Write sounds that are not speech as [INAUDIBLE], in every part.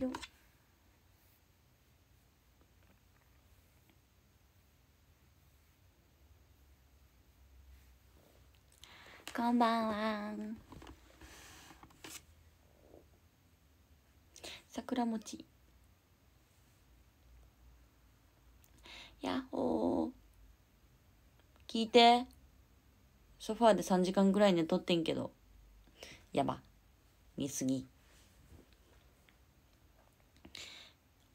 よこんばんは桜餅やっほー聞いてソファーで3時間ぐらい寝とってんけどやば見すぎ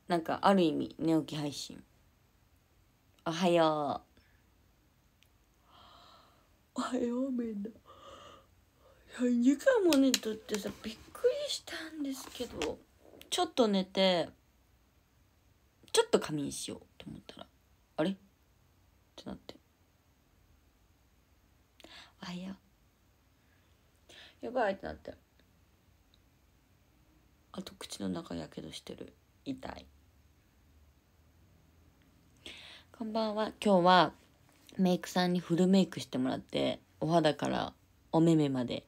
なんかある意味寝起き配信おはようおはようみんな2時間も寝とってさびっくりしたんですけどちょっと寝てちょっと仮眠しようと思ったらあれってなっておはようやばいってなってあと口の中やけどしてる痛いこんばんは。今日はメイクさんにフルメイクしてもらって、お肌からお目目まで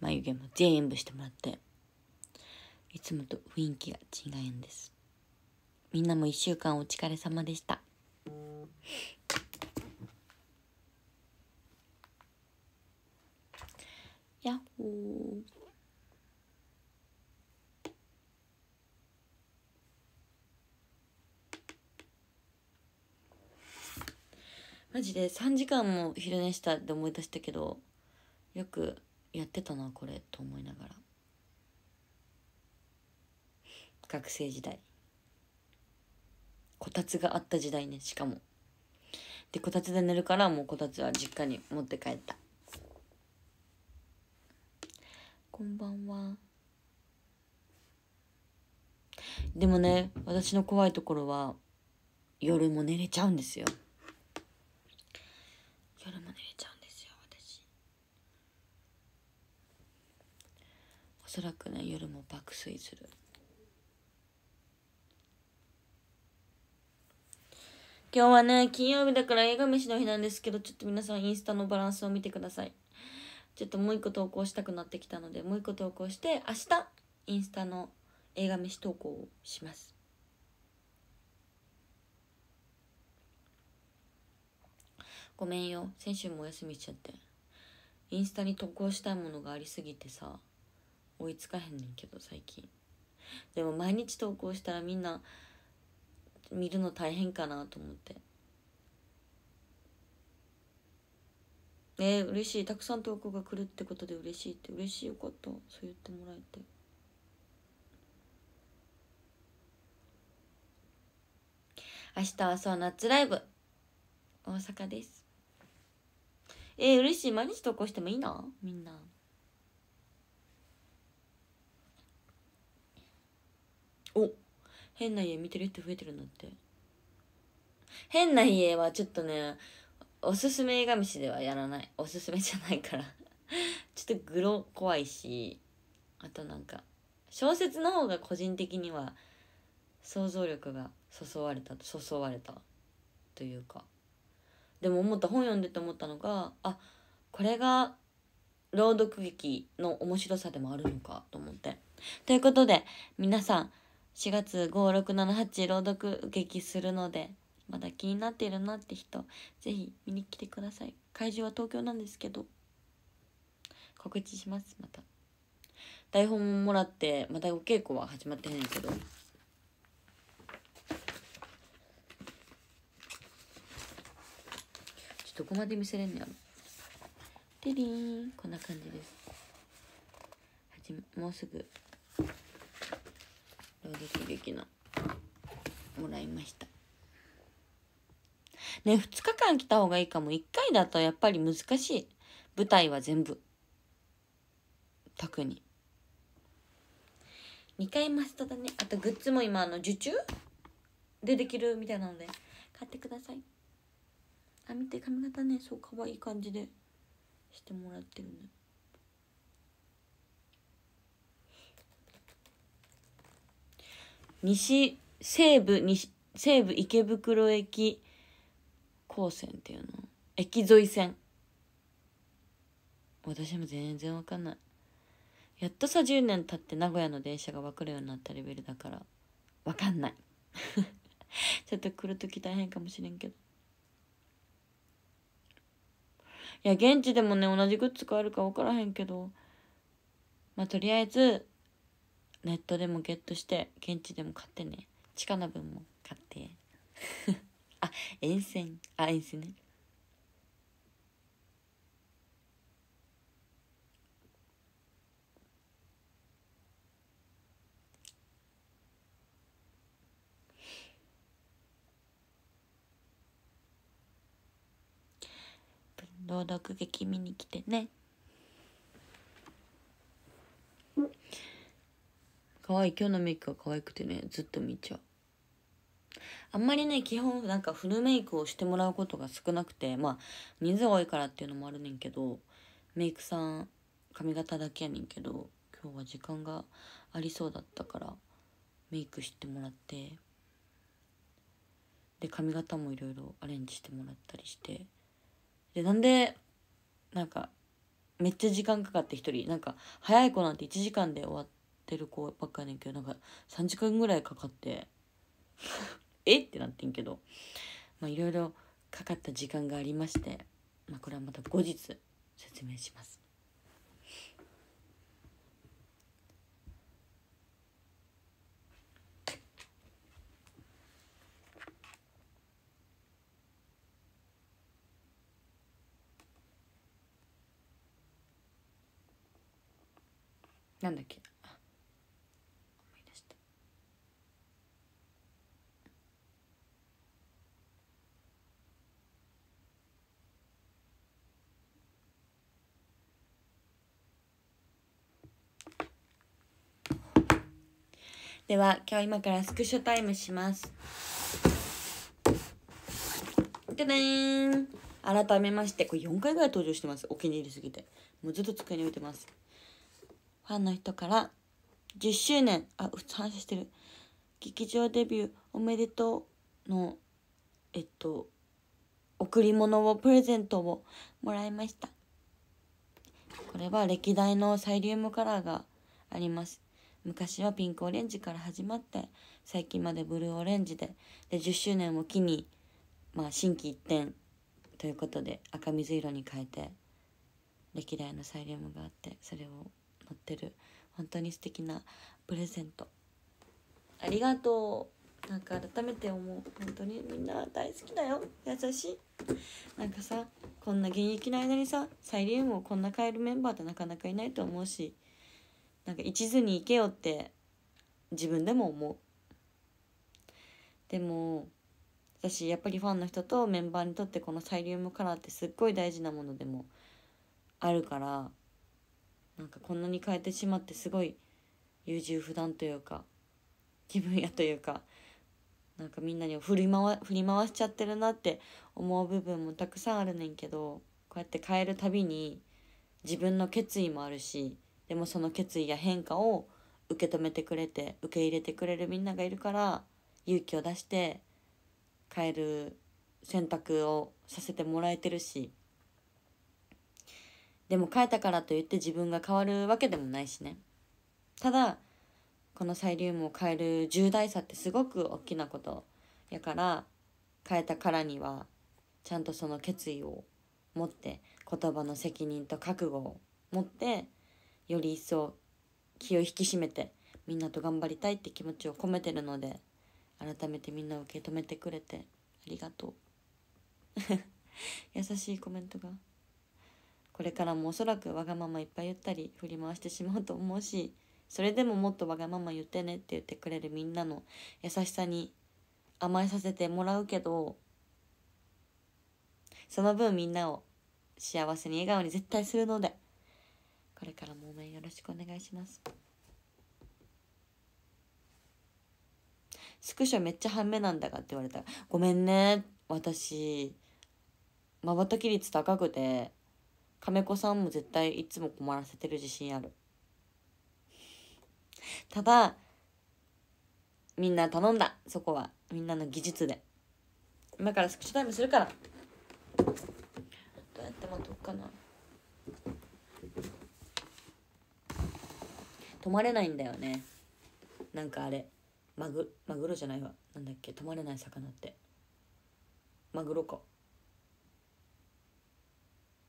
眉毛も全部してもらって、いつもと雰囲気が違うんです。みんなも一週間お疲れ様でした。やっほー。ジで3時間も昼寝したって思い出したけどよくやってたなこれと思いながら学生時代こたつがあった時代ねしかもでこたつで寝るからもうこたつは実家に持って帰ったこんばんはでもね私の怖いところは夜も寝れちゃうんですよ辛くね夜も爆睡する今日はね金曜日だから映画飯の日なんですけどちょっと皆さんインスタのバランスを見てくださいちょっともう一個投稿したくなってきたのでもう一個投稿して明日インスタの映画飯投稿をしますごめんよ先週もお休みしちゃってインスタに投稿したいものがありすぎてさ追いつかへんねんけど最近でも毎日投稿したらみんな見るの大変かなと思ってえー、嬉しいたくさん投稿が来るってことで嬉しいって嬉しいよかったそう言ってもらえて明日はそう夏ライブ大阪ですえー、嬉しい毎日投稿してもいいなみんな。変な家見てる人増えてるんだって変な家はちょっとねおすすめ映画虫ではやらないおすすめじゃないから [LAUGHS] ちょっとグロ怖いしあとなんか小説の方が個人的には想像力が注われた誘われたというかでも思った本読んでて思ったのがあこれが朗読劇の面白さでもあるのかと思ってということで皆さん4月5678朗読受けするのでまだ気になっているなって人ぜひ見に来てください会場は東京なんですけど告知しますまた台本ももらってまたお稽古は始まってないんけどどこまで見せれんのやろてりーこんな感じですはじもうすぐきなもらいましたね2日間来た方がいいかも1回だとやっぱり難しい舞台は全部特に2回マストだねあとグッズも今あの受注でできるみたいなので買ってくださいあ見て髪型ねそう可愛い感じでしてもらってるね西西武西西部池袋駅高線っていうの駅沿い線私も全然わかんないやっとさ10年経って名古屋の電車が分かるようになったレベルだからわかんない [LAUGHS] ちょっと来る時大変かもしれんけどいや現地でもね同じグッズ買えるか分からへんけどまあとりあえずネットでもゲットして現地でも買ってね地下の分も買って [LAUGHS] あ沿線あ沿線ね朗読劇見に来てね。可愛い今日のメイクが可愛くてねずっと見ちゃうあんまりね基本なんかフルメイクをしてもらうことが少なくてまあ人数多いからっていうのもあるねんけどメイクさん髪型だけやねんけど今日は時間がありそうだったからメイクしてもらってで髪型もいろいろアレンジしてもらったりしてでなんでなんかめっちゃ時間かかって1人なんか早い子なんて1時間で終わって。ってる子ばっかねんけどなんか3時間ぐらいかかって [LAUGHS] えってなってんけどまあいろいろかかった時間がありまして、まあ、これはまた後日説明します。なんだっけでは今日今からスクショタイムしますでねーん改めましてこれ4回ぐらい登場してますお気に入りすぎてもうずっと机に置いてますファンの人から10周年あ普通反射してる劇場デビューおめでとうのえっと贈り物をプレゼントをもらいましたこれは歴代のサイリウムカラーがあります昔はピンクオレンジから始まって最近までブルーオレンジでで10周年を機に、まあ、新規一転ということで赤水色に変えて歴代のサイリウムがあってそれを持ってる本当に素敵なプレゼントありがとうなんか改めて思う本当にみんな大好きだよ優しいなんかさこんな現役の間にさサイリウムをこんな変えるメンバーってなかなかいないと思うしなんか一途に生けよって自分でも思うでも私やっぱりファンの人とメンバーにとってこのサイリウムカラーってすっごい大事なものでもあるからなんかこんなに変えてしまってすごい優柔不断というか気分やというかなんかみんなに振り振り回しちゃってるなって思う部分もたくさんあるねんけどこうやって変えるたびに自分の決意もあるしでもその決意や変化を受け止めてくれて受け入れてくれるみんながいるから勇気を出して変える選択をさせてもらえてるしでも変えたからといって自分が変わるわけでもないしねただこのサイリウムを変える重大さってすごく大きなことやから変えたからにはちゃんとその決意を持って言葉の責任と覚悟を持ってより一層気を引き締めてみんなと頑張りたいって気持ちを込めてるので改めてみんな受け止めてくれてありがとう [LAUGHS] 優しいコメントがこれからもおそらくわがままいっぱい言ったり振り回してしまうと思うしそれでももっとわがまま言ってねって言ってくれるみんなの優しさに甘えさせてもらうけどその分みんなを幸せに笑顔に絶対するので。これからも応援よろしくお願いしますスクショめっちゃ半目なんだかって言われたごめんね私まばたき率高くて亀子さんも絶対いつも困らせてる自信あるただみんな頼んだそこはみんなの技術で今からスクショタイムするからどうやって待とうかな止まれないんだよねなんかあれマグマグロじゃないわなんだっけ止まれない魚ってマグロか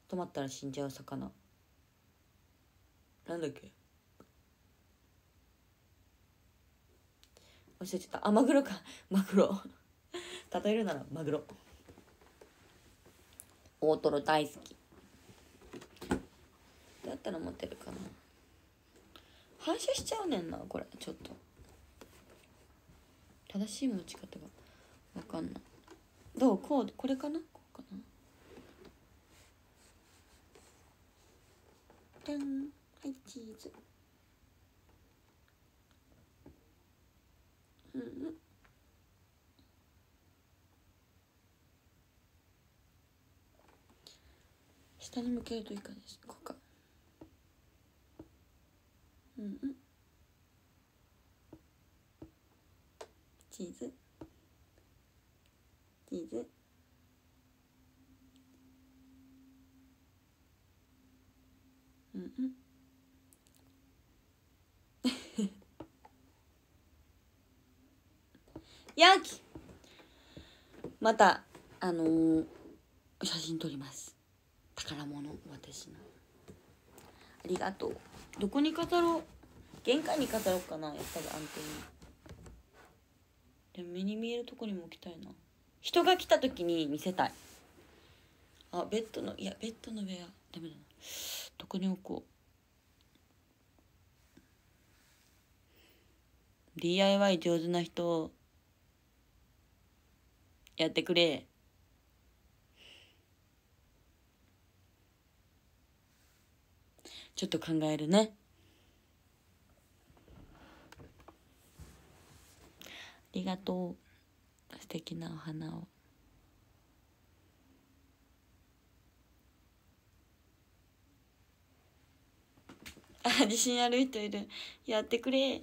止まったら死んじゃう魚なんだっけ忘れちゃったあマグロかマグロ例えるならマグロ大トロ大好きだったら持てるかな反射しちゃうねんなこれちょっと正しい持ち方が分かんないどうこうこれかなこうかなてんはいチーズうん下に向けるといい感じですこうかうんチーズチーズうんうんやき [LAUGHS] またあのー、写真撮ります宝物私のありがとうどこに飾ろう玄関に飾ろうかなやっぱり安定にでも目に見えるとこにも置きたいな人が来た時に見せたいあベッドのいやベッドの上はダメだなどこに置こう DIY 上手な人やってくれちょっと考えるねりがとう素敵なお花を。あ自信ある人いるやってくれ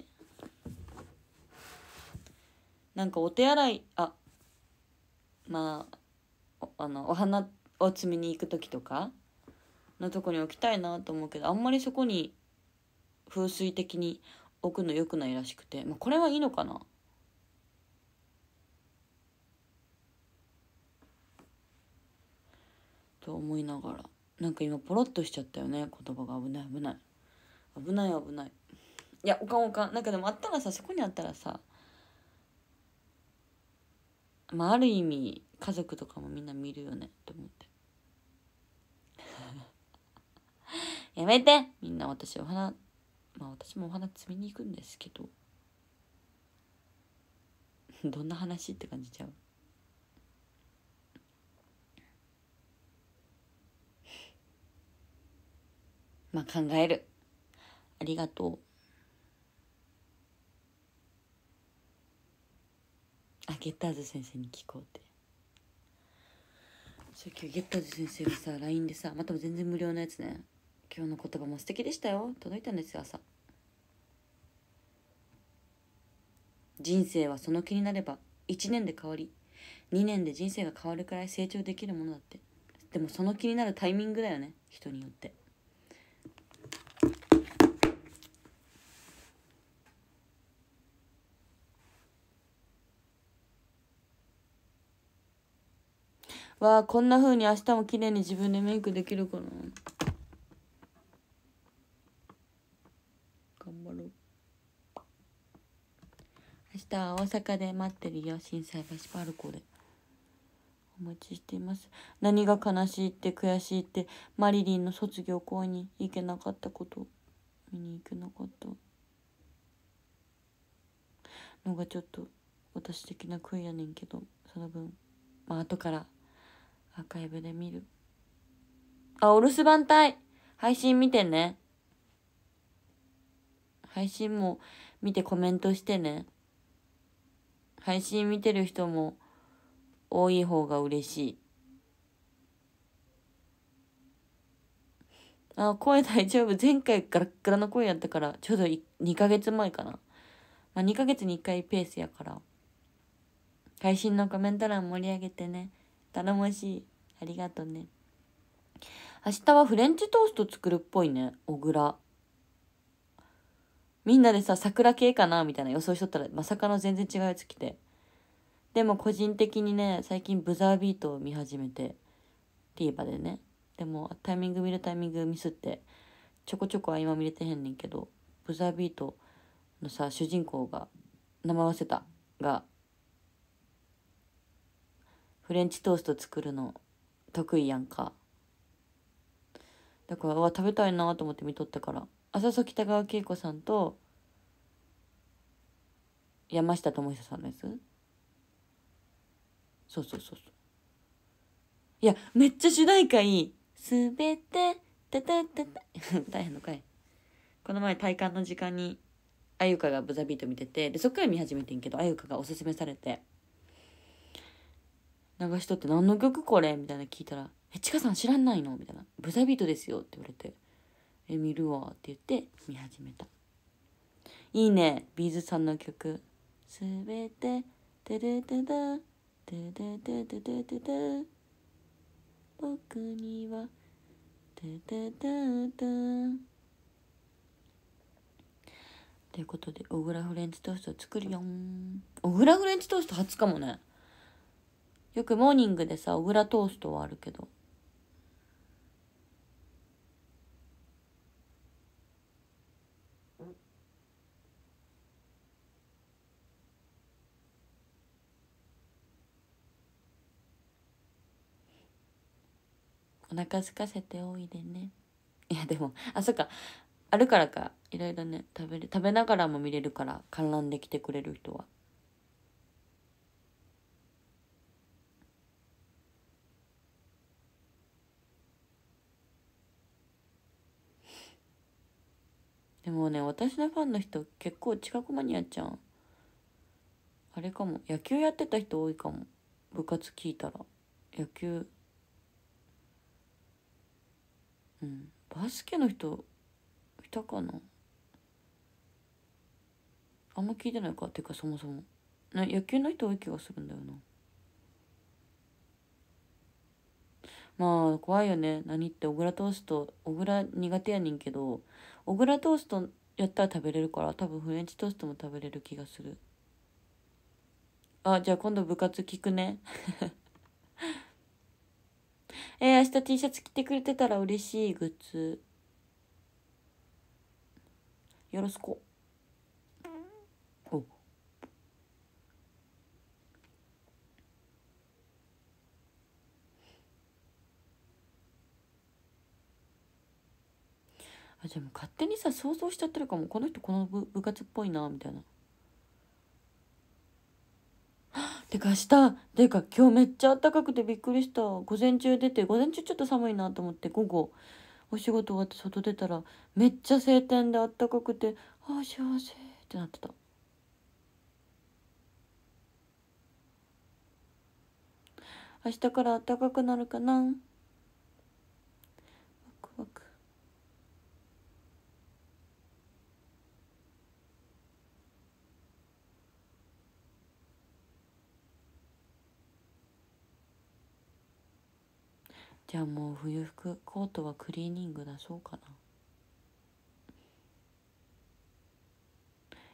なんかお手洗いあまああのお花を摘みに行く時とかのとこに置きたいなと思うけどあんまりそこに風水的に置くの良くないらしくて、まあ、これはいいのかなと思いながらなんか今ポロッとしちゃったよね言葉が危ない危ない危ない危ないいやおかんおかんなんかでもあったらさそこにあったらさまあある意味家族とかもみんな見るよねて思って [LAUGHS] やめてみんな私お花まあ私もお花摘みに行くんですけどどんな話って感じちゃうまあ、考える。ありがとう。あ、ゲッターズ先生に聞こうって。さっきゲッターズ先生がさ、LINE でさ、また全然無料のやつね。今日の言葉も素敵でしたよ。届いたんですよ、朝。人生はその気になれば1年で変わり2年で人生が変わるくらい成長できるものだってでもその気になるタイミングだよね人によってわあこんな風に明日も綺麗に自分でメイクできるかな頑張ろう明日は大阪で待ってるよ心斎橋パルコでお待ちしています何が悲しいって悔しいってマリリンの卒業公演に行けなかったこと見に行けなかったのがちょっと私的な悔いやねんけどその分まあ後からアーカイブで見る。あ、お留守番隊配信見てね。配信も見てコメントしてね。配信見てる人も多い方が嬉しい。あ、声大丈夫。前回ガラッガラの声やったから、ちょうど2ヶ月前かな。まあ、2ヶ月に1回ペースやから。配信のコメント欄盛り上げてね。頼もしい。ありがとね。明日はフレンチトースト作るっぽいね。小倉。みんなでさ、桜系かなみたいな予想しとったら、まさかの全然違うやつ来て。でも個人的にね、最近ブザービートを見始めて、TVer でね。でも、タイミング見るタイミングミスって、ちょこちょこは今見れてへんねんけど、ブザービートのさ、主人公が、生合わせた、が、フレンチトースト作るの得意やんかだからわ食べたいなと思って見とったから浅草北川景子さんと山下智久さんのやつそうそうそうそういやめっちゃ主題歌いい「すべてたたたた」[LAUGHS] 大変のかいこの前体感の時間にあゆかがブザビート見ててでそっから見始めてんけどあゆかがおすすめされて。流しとって「何の曲これ?」みたいな聞いたら「えちかさん知らないの?」みたいな「ブザビートですよ」って言われて「え見るわ」って言って見始めたいいねビーズさんの曲「すべててるてだててててててて僕にはてててて」ということで、小倉フレンチトースト作るよん。小倉フレンチトースト初かもね。よくモーニングでさ、小倉トーストはあるけど。お腹空かせておいでね。いやでも、あ、そっか。あるからか、いろいろね、食べる、食べながらも見れるから、観覧で来てくれる人は。でもね、私のファンの人結構近くマニアちゃん。あれかも。野球やってた人多いかも。部活聞いたら。野球。うん。バスケの人、いたかなあんま聞いてないか。っていうかそもそも。な野球の人多い気がするんだよな。まあ怖いよね何って小倉通すと小倉苦手やねんけど小倉トーストやったら食べれるから多分フレンチトーストも食べれる気がするあじゃあ今度部活聞くね [LAUGHS] えー、明日 T シャツ着てくれてたら嬉しいグッズよろしくおあでも勝手にさ想像しちゃってるかもこの人この部部活っぽいなみたいな。てか明日てか今日めっちゃ暖かくてびっくりした午前中出て午前中ちょっと寒いなと思って午後お仕事終わって外出たらめっちゃ晴天であったかくてああ幸せってなってた明日から暖かくなるかなじゃあもう冬服コートはクリーニング出そうかな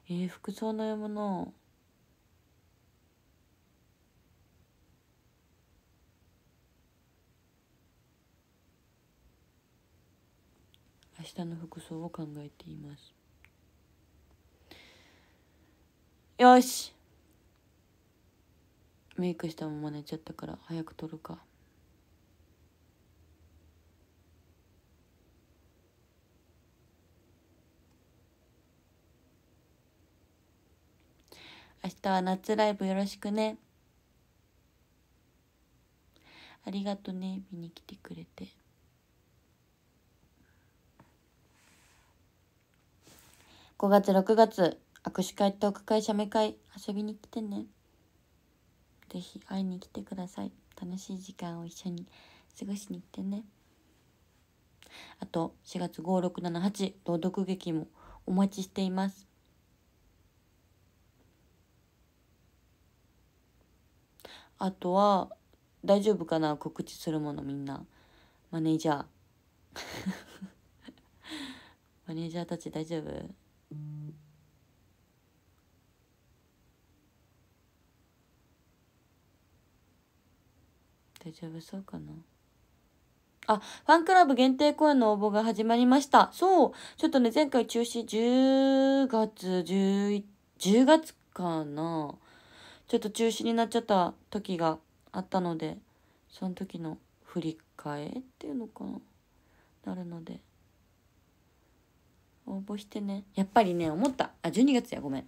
えー、服装悩むな明日の服装を考えていますよしメイクしたまま寝ちゃったから早く撮るか明日は夏ライブよろしくね。ありがとね、見に来てくれて。5月、6月、握手会、トーク会、写メ会、遊びに来てね。ぜひ会いに来てください。楽しい時間を一緒に過ごしに来ってね。あと、4月5、6、7、8、朗読劇もお待ちしています。あとは大丈夫かな告知するものみんなマネージャー [LAUGHS] マネージャーたち大丈夫大丈夫そうかなあ、ファンクラブ限定公演の応募が始まりました。そう。ちょっとね、前回中止10月11、10月かなちょっと中止になっちゃった時があったのでその時の振り返っていうのかななるので応募してねやっぱりね思ったあ12月やごめん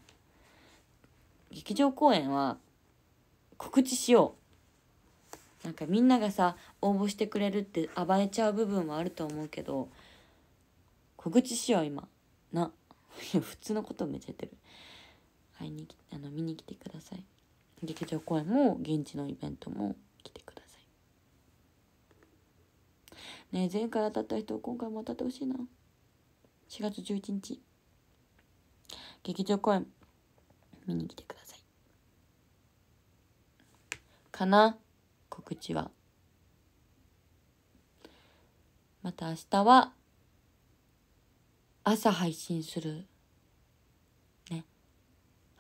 劇場公演は告知しようなんかみんながさ応募してくれるって暴れちゃう部分はあると思うけど告知しよう今な [LAUGHS] 普通のことめっちゃってる会いにあの見に来てください劇場公演も現地のイベントも来てくださいね前回当たった人今回も当たってほしいな4月11日劇場公演見に来てくださいかな告知はまた明日は朝配信するね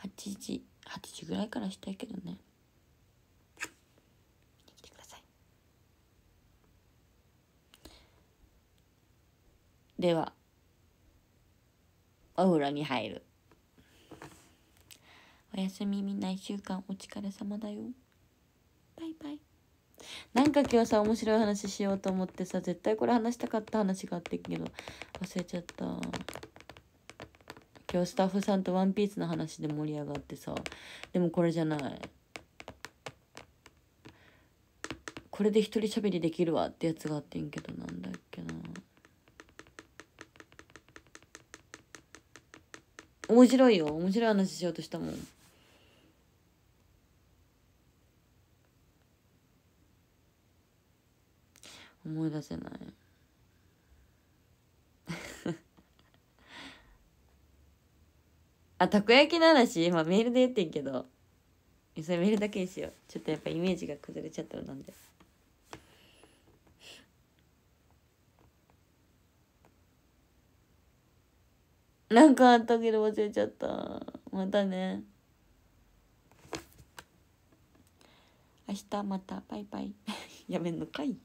8時8時ぐらいからしたいけどね見に来てくださいではお風呂に入るおやすみみんな1週間お疲れ様だよバイバイなんか今日さ面白い話しようと思ってさ絶対これ話したかった話があってんけど忘れちゃった。今日スタッフさんとワンピースの話で盛り上がってさでもこれじゃないこれで一人喋りできるわってやつがあってんけどなんだっけな面白いよ面白い話しようとしたもん思い出せないあ、たこ焼きの話、今メールで言ってんけど。それメールだけにしよう。ちょっとやっぱイメージが崩れちゃったらなんで。なんかあったけど忘れちゃった。またね。明日またバイバイ [LAUGHS] やめんのかい